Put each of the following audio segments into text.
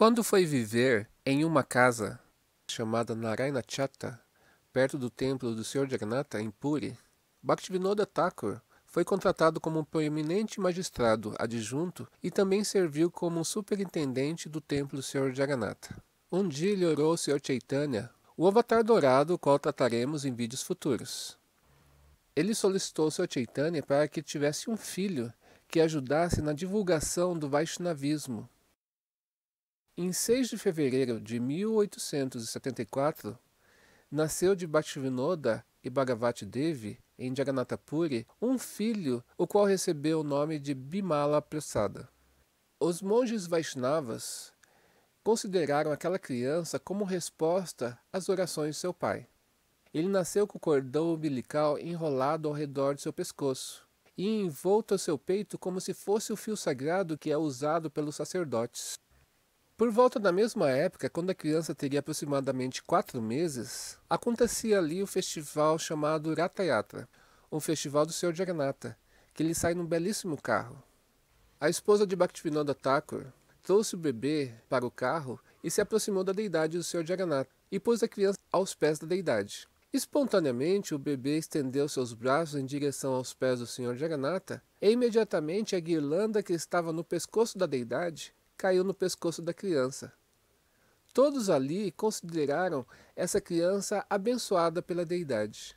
Quando foi viver em uma casa chamada Narayana Chatta, perto do templo do Sr. Jagannatha, em Puri, Bhaktivinoda Thakur foi contratado como um proeminente magistrado adjunto e também serviu como um superintendente do templo do Sr. Jagannatha. Um dia ele orou Sr. Chaitanya, o avatar dourado, o qual trataremos em vídeos futuros. Ele solicitou Sr. Chaitanya para que tivesse um filho que ajudasse na divulgação do Vaishnavismo em 6 de fevereiro de 1874, nasceu de Bhaktivinoda e Bhagavati Devi, em Jagannatapuri, um filho, o qual recebeu o nome de Bimala Prasada. Os monges Vaishnavas consideraram aquela criança como resposta às orações de seu pai. Ele nasceu com o cordão umbilical enrolado ao redor de seu pescoço e envolto ao seu peito como se fosse o fio sagrado que é usado pelos sacerdotes. Por volta da mesma época, quando a criança teria aproximadamente quatro meses, acontecia ali o festival chamado Ratayatra, um festival do Senhor Jagannatha, que ele sai num belíssimo carro. A esposa de Bhaktivinoda Thakur trouxe o bebê para o carro e se aproximou da deidade do Senhor Jagannatha e pôs a criança aos pés da deidade. Espontaneamente, o bebê estendeu seus braços em direção aos pés do Senhor Jagannatha e imediatamente a guirlanda que estava no pescoço da deidade caiu no pescoço da criança. Todos ali consideraram essa criança abençoada pela deidade.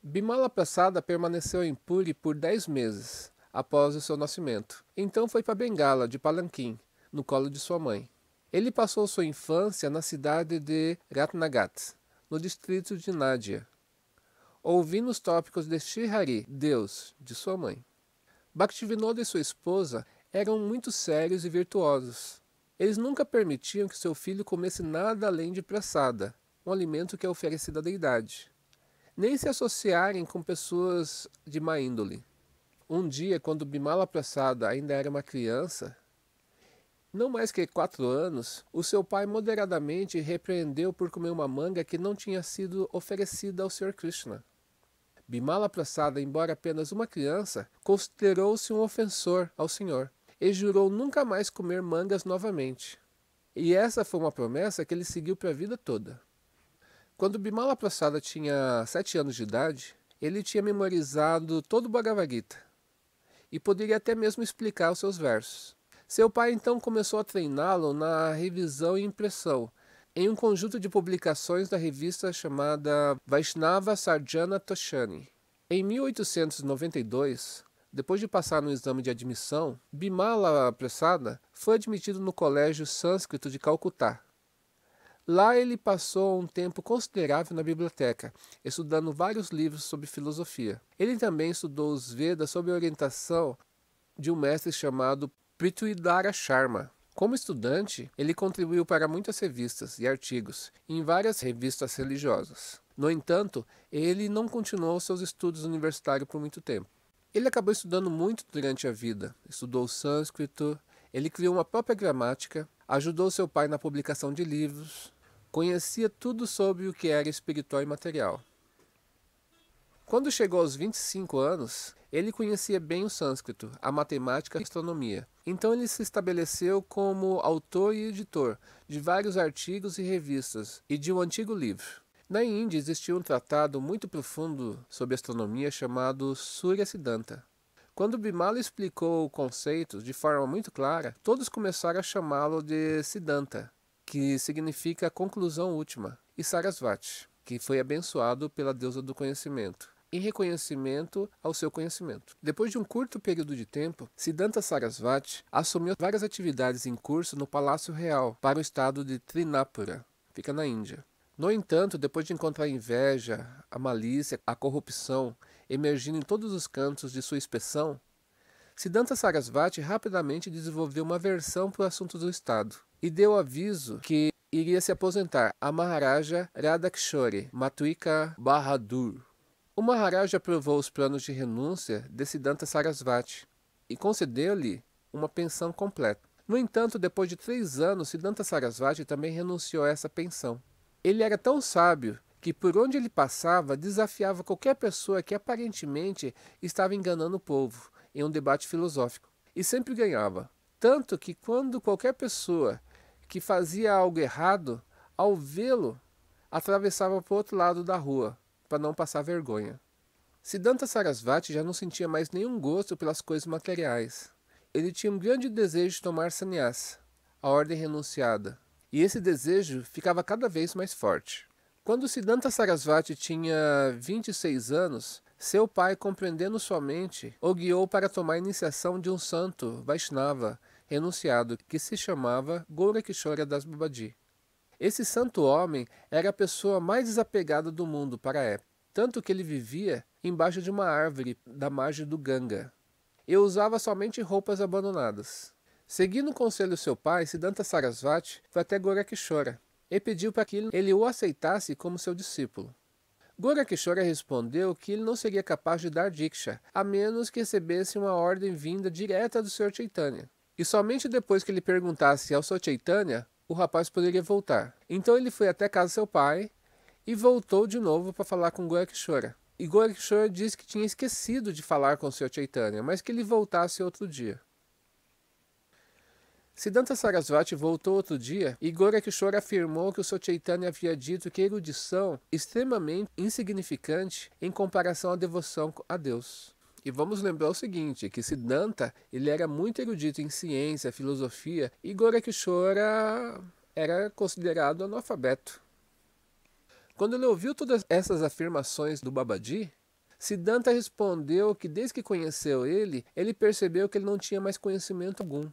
Bimala Passada permaneceu em Puri por dez meses após o seu nascimento. Então foi para Bengala, de Palanquim, no colo de sua mãe. Ele passou sua infância na cidade de Ratnagat, no distrito de Nádia, ouvindo os tópicos de Shihari, Deus, de sua mãe. Bhaktivinoda e sua esposa eram muito sérios e virtuosos. Eles nunca permitiam que seu filho comesse nada além de pressada, um alimento que é oferecido à deidade, nem se associarem com pessoas de má índole. Um dia, quando Bimala Prasada ainda era uma criança, não mais que quatro anos, o seu pai moderadamente repreendeu por comer uma manga que não tinha sido oferecida ao Sr. Krishna. Bimala Prasada, embora apenas uma criança, considerou-se um ofensor ao Senhor e jurou nunca mais comer mangas novamente. E essa foi uma promessa que ele seguiu para a vida toda. Quando Bimala Prasada tinha sete anos de idade, ele tinha memorizado todo o Bhagavad Gita e poderia até mesmo explicar os seus versos. Seu pai então começou a treiná-lo na revisão e impressão, em um conjunto de publicações da revista chamada Vaishnava Sarjana Toshani. Em 1892, depois de passar no exame de admissão, Bimala Pressada foi admitido no Colégio Sânscrito de Calcutá. Lá ele passou um tempo considerável na biblioteca, estudando vários livros sobre filosofia. Ele também estudou os Vedas sob a orientação de um mestre chamado Prituidara Sharma. Como estudante, ele contribuiu para muitas revistas e artigos, em várias revistas religiosas. No entanto, ele não continuou seus estudos universitários por muito tempo. Ele acabou estudando muito durante a vida, estudou sânscrito, ele criou uma própria gramática, ajudou seu pai na publicação de livros, conhecia tudo sobre o que era espiritual e material. Quando chegou aos 25 anos, ele conhecia bem o sânscrito, a matemática e a astronomia. Então ele se estabeleceu como autor e editor de vários artigos e revistas e de um antigo livro. Na Índia existia um tratado muito profundo sobre astronomia chamado Surya Siddhanta. Quando Bimala explicou o conceito de forma muito clara, todos começaram a chamá-lo de Siddhanta, que significa conclusão última, e Sarasvati, que foi abençoado pela deusa do conhecimento em reconhecimento ao seu conhecimento. Depois de um curto período de tempo, Siddhanta Sarasvati assumiu várias atividades em curso no Palácio Real para o estado de Trinapura, fica na Índia. No entanto, depois de encontrar a inveja, a malícia, a corrupção emergindo em todos os cantos de sua inspeção, Siddhanta Sarasvati rapidamente desenvolveu uma aversão para o assunto do Estado e deu aviso que iria se aposentar a Maharaja Radhakshore Matuika Bahadur. O Maharaja aprovou os planos de renúncia de Siddhanta Sarasvati e concedeu-lhe uma pensão completa. No entanto, depois de três anos, Siddhanta Sarasvati também renunciou a essa pensão. Ele era tão sábio que por onde ele passava desafiava qualquer pessoa que aparentemente estava enganando o povo em um debate filosófico e sempre ganhava. Tanto que quando qualquer pessoa que fazia algo errado, ao vê-lo, atravessava para o outro lado da rua para não passar vergonha. Siddhanta Sarasvati já não sentia mais nenhum gosto pelas coisas materiais. Ele tinha um grande desejo de tomar sannyasa, a ordem renunciada, e esse desejo ficava cada vez mais forte. Quando Siddhanta Sarasvati tinha 26 anos, seu pai, compreendendo sua mente, o guiou para tomar a iniciação de um santo, Vaishnava, renunciado, que se chamava Gourakishora Das Babadi. Esse santo homem era a pessoa mais desapegada do mundo para a época, tanto que ele vivia embaixo de uma árvore da margem do Ganga. E usava somente roupas abandonadas. Seguindo o conselho do seu pai, Siddhanta Sarasvati foi até Gorakishora e pediu para que ele o aceitasse como seu discípulo. Gorakishora respondeu que ele não seria capaz de dar diksha, a menos que recebesse uma ordem vinda direta do Sr. Chaitanya. E somente depois que ele perguntasse ao Sr. Chaitanya, o rapaz poderia voltar. Então ele foi até casa do seu pai e voltou de novo para falar com Gorakishora. E Gorakishora disse que tinha esquecido de falar com o Sr. Chaitanya, mas que ele voltasse outro dia. Siddhanta Sarasvati voltou outro dia e Gorakishore afirmou que o seu Chaitanya havia dito que a erudição é extremamente insignificante em comparação à devoção a Deus. E vamos lembrar o seguinte, que Siddhanta ele era muito erudito em ciência, filosofia, e Gorakishora era considerado analfabeto. Quando ele ouviu todas essas afirmações do Babaji, Siddhanta respondeu que desde que conheceu ele, ele percebeu que ele não tinha mais conhecimento algum.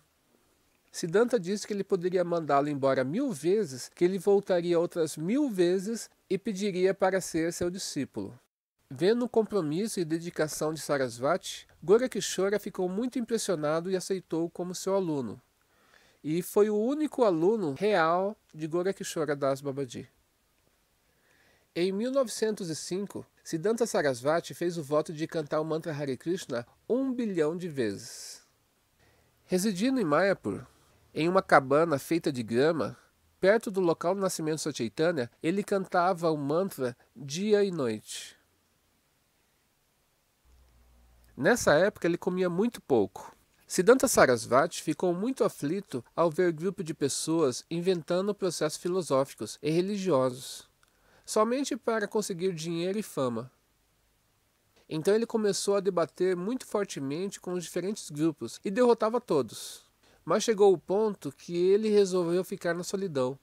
Siddhanta disse que ele poderia mandá-lo embora mil vezes, que ele voltaria outras mil vezes e pediria para ser seu discípulo. Vendo o compromisso e dedicação de Sarasvati, Gorakishora ficou muito impressionado e aceitou como seu aluno. E foi o único aluno real de Gorakishora Das Babaji. Em 1905, Siddhanta Sarasvati fez o voto de cantar o mantra Hare Krishna um bilhão de vezes. Residindo em Mayapur, em uma cabana feita de grama, perto do local do nascimento de Chaitanya, ele cantava o mantra dia e noite. Nessa época, ele comia muito pouco. Siddhanta Sarasvati ficou muito aflito ao ver grupo de pessoas inventando processos filosóficos e religiosos, somente para conseguir dinheiro e fama. Então ele começou a debater muito fortemente com os diferentes grupos e derrotava todos. Mas chegou o ponto que ele resolveu ficar na solidão,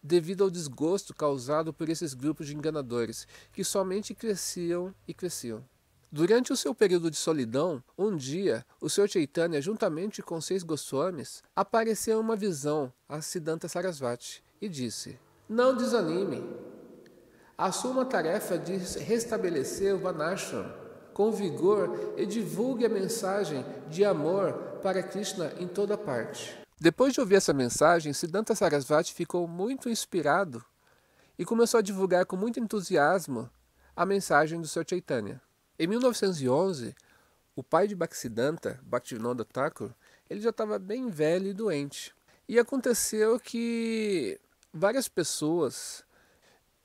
devido ao desgosto causado por esses grupos de enganadores, que somente cresciam e cresciam. Durante o seu período de solidão, um dia, o Sr. Chaitanya, juntamente com seis Goswamis, apareceu uma visão a Siddhanta Sarasvati e disse: Não desanime. Assuma a tarefa de restabelecer o Vanashram com vigor e divulgue a mensagem de amor para Krishna em toda parte. Depois de ouvir essa mensagem, Siddhanta Sarasvati ficou muito inspirado e começou a divulgar com muito entusiasmo a mensagem do seu Chaitanya. Em 1911, o pai de Bhaktisiddhanta, Bhaktivinoda Thakur, ele já estava bem velho e doente. E aconteceu que várias pessoas,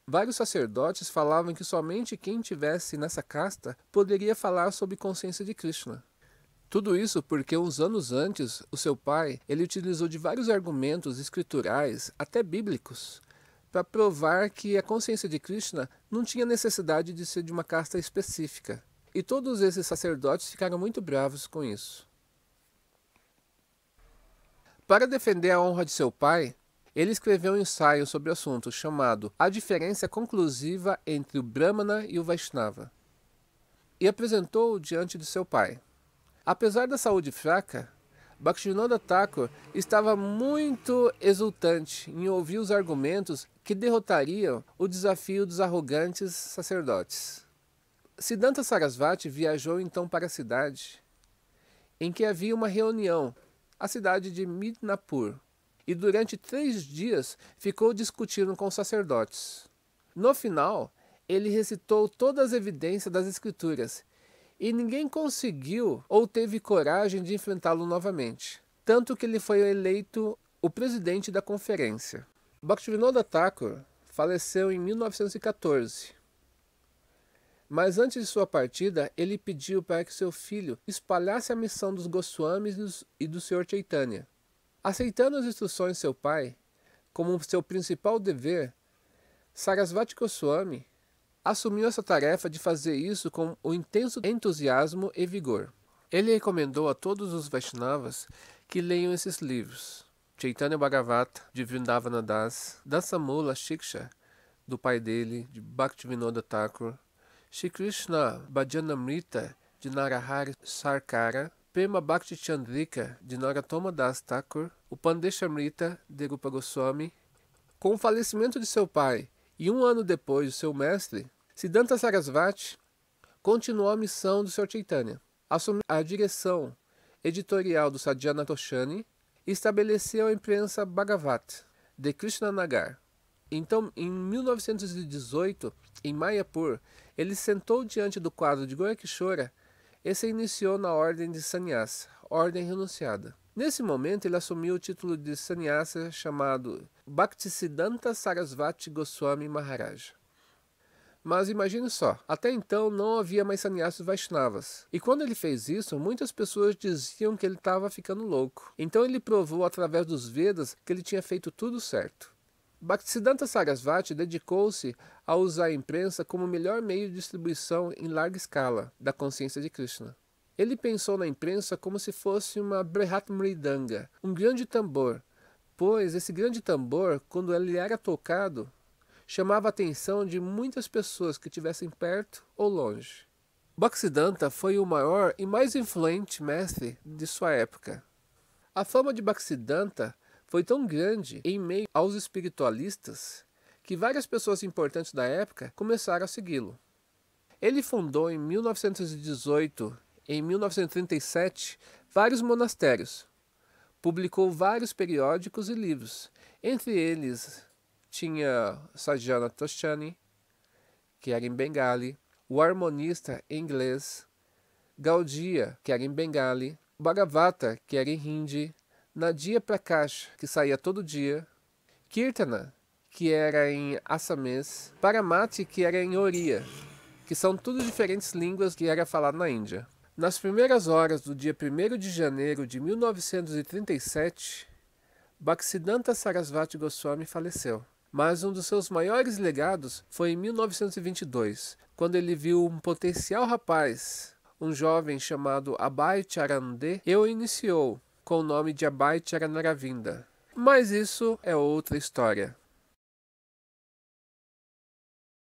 vários sacerdotes falavam que somente quem tivesse nessa casta poderia falar sobre consciência de Krishna. Tudo isso porque uns anos antes, o seu pai, ele utilizou de vários argumentos escriturais, até bíblicos, para provar que a consciência de Krishna não tinha necessidade de ser de uma casta específica. E todos esses sacerdotes ficaram muito bravos com isso. Para defender a honra de seu pai, ele escreveu um ensaio sobre o assunto chamado A Diferença Conclusiva entre o Brahmana e o Vaishnava e apresentou-o diante de seu pai. Apesar da saúde fraca, Bhaktivinoda Thakur estava muito exultante em ouvir os argumentos que derrotariam o desafio dos arrogantes sacerdotes. Siddhanta Sarasvati viajou então para a cidade em que havia uma reunião, a cidade de Midnapur, e durante três dias ficou discutindo com os sacerdotes. No final, ele recitou todas as evidências das escrituras e ninguém conseguiu ou teve coragem de enfrentá-lo novamente, tanto que ele foi eleito o presidente da conferência. Bhaktivinoda Thakur faleceu em 1914. Mas antes de sua partida, ele pediu para que seu filho espalhasse a missão dos Goswamis e do Sr. Chaitanya. Aceitando as instruções de seu pai como seu principal dever, Sarasvati Goswami assumiu essa tarefa de fazer isso com o intenso entusiasmo e vigor. Ele recomendou a todos os Vaishnavas que leiam esses livros. Chaitanya Bhagavata, de Vrindavana Das, Dasamula Shiksha, do pai dele, de Bhaktivinoda Thakur, Shri Krishna Bhajanamrita, de Narahari Sarkara, Pema Bhakti Chandrika, de Naratoma Das Thakur, o Pandeshamrita, de Rupa Goswami. Com o falecimento de seu pai e um ano depois de seu mestre, Siddhanta Sarasvati continuou a missão do Sr. Chaitanya, assumiu a direção editorial do Sadhana Toshani e estabeleceu a imprensa Bhagavat de Krishna Nagar. Então, em 1918, em Mayapur, ele sentou diante do quadro de Gorakishora e se iniciou na ordem de Sannyasa, ordem renunciada. Nesse momento, ele assumiu o título de sannyasa chamado Bhaktisiddhanta Sarasvati Goswami Maharaja. Mas imagine só, até então não havia mais sannyasis Vaishnavas. E quando ele fez isso, muitas pessoas diziam que ele estava ficando louco. Então ele provou através dos Vedas que ele tinha feito tudo certo. Bhaktisiddhanta Sarasvati dedicou-se a usar a imprensa como o melhor meio de distribuição em larga escala da consciência de Krishna. Ele pensou na imprensa como se fosse uma Brihat Mridanga, um grande tambor, pois esse grande tambor, quando ele era tocado, chamava a atenção de muitas pessoas que estivessem perto ou longe. Bhaktisiddhanta foi o maior e mais influente mestre de sua época. A fama de Bhaktisiddhanta foi tão grande em meio aos espiritualistas que várias pessoas importantes da época começaram a segui-lo. Ele fundou em 1918 e em 1937 vários monastérios. Publicou vários periódicos e livros, entre eles tinha Sajana Toshani, que era em Bengali, o harmonista em inglês, Gaudia, que era em Bengali, Bhagavata, que era em Hindi, Nadia Prakash, que saía todo dia, Kirtana, que era em Assamese, Paramati, que era em Oriya, que são tudo diferentes línguas que era falado na Índia. Nas primeiras horas do dia 1 de janeiro de 1937, Bhaktisiddhanta Sarasvati Goswami faleceu mas um dos seus maiores legados foi em 1922, quando ele viu um potencial rapaz, um jovem chamado Abai Charandê, e o iniciou com o nome de Abai Charanaravinda. Mas isso é outra história.